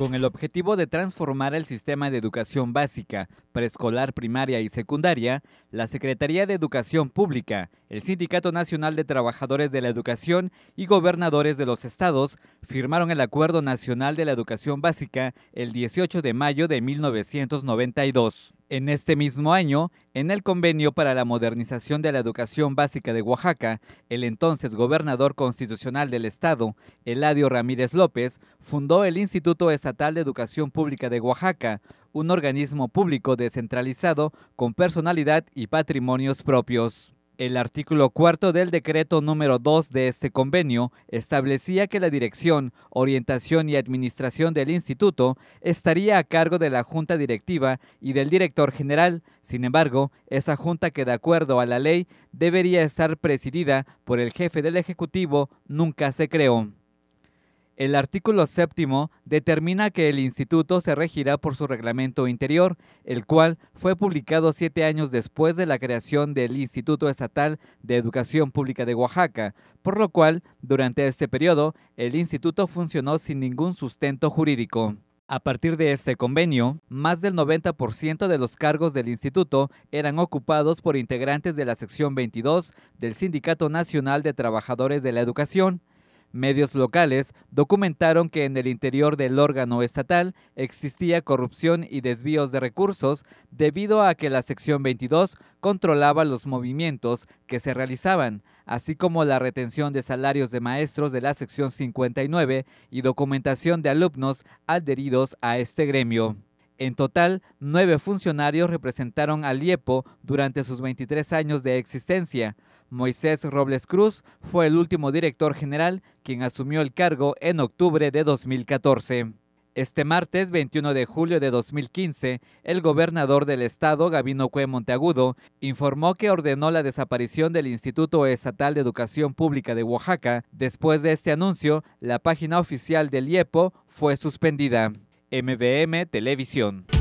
con el objetivo de transformar el sistema de educación básica, preescolar, primaria y secundaria, la Secretaría de Educación Pública, el Sindicato Nacional de Trabajadores de la Educación y gobernadores de los estados firmaron el Acuerdo Nacional de la Educación Básica el 18 de mayo de 1992. En este mismo año, en el Convenio para la Modernización de la Educación Básica de Oaxaca, el entonces gobernador constitucional del estado, Eladio Ramírez López, fundó el Instituto Estatal de Educación Pública de Oaxaca, un organismo público descentralizado con personalidad y patrimonios propios. El artículo cuarto del decreto número dos de este convenio establecía que la dirección, orientación y administración del instituto estaría a cargo de la junta directiva y del director general. Sin embargo, esa junta que de acuerdo a la ley debería estar presidida por el jefe del Ejecutivo nunca se creó. El artículo séptimo determina que el instituto se regirá por su reglamento interior, el cual fue publicado siete años después de la creación del Instituto Estatal de Educación Pública de Oaxaca, por lo cual, durante este periodo, el instituto funcionó sin ningún sustento jurídico. A partir de este convenio, más del 90% de los cargos del instituto eran ocupados por integrantes de la sección 22 del Sindicato Nacional de Trabajadores de la Educación, Medios locales documentaron que en el interior del órgano estatal existía corrupción y desvíos de recursos debido a que la sección 22 controlaba los movimientos que se realizaban, así como la retención de salarios de maestros de la sección 59 y documentación de alumnos adheridos a este gremio. En total, nueve funcionarios representaron al IEPO durante sus 23 años de existencia. Moisés Robles Cruz fue el último director general quien asumió el cargo en octubre de 2014. Este martes 21 de julio de 2015, el gobernador del estado, Gabino Cue Monteagudo, informó que ordenó la desaparición del Instituto Estatal de Educación Pública de Oaxaca. Después de este anuncio, la página oficial del IEPO fue suspendida. MBM Televisión.